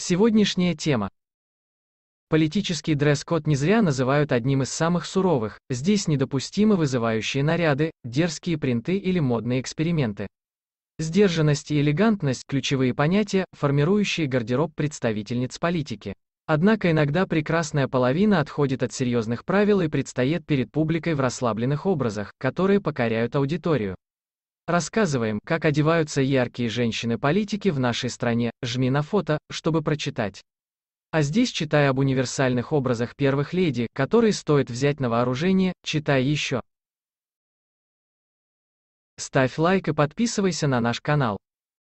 Сегодняшняя тема. Политический дресс-код не зря называют одним из самых суровых, здесь недопустимы вызывающие наряды, дерзкие принты или модные эксперименты. Сдержанность и элегантность – ключевые понятия, формирующие гардероб представительниц политики. Однако иногда прекрасная половина отходит от серьезных правил и предстает перед публикой в расслабленных образах, которые покоряют аудиторию. Рассказываем, как одеваются яркие женщины-политики в нашей стране, жми на фото, чтобы прочитать. А здесь читай об универсальных образах первых леди, которые стоит взять на вооружение, читай еще. Ставь лайк и подписывайся на наш канал.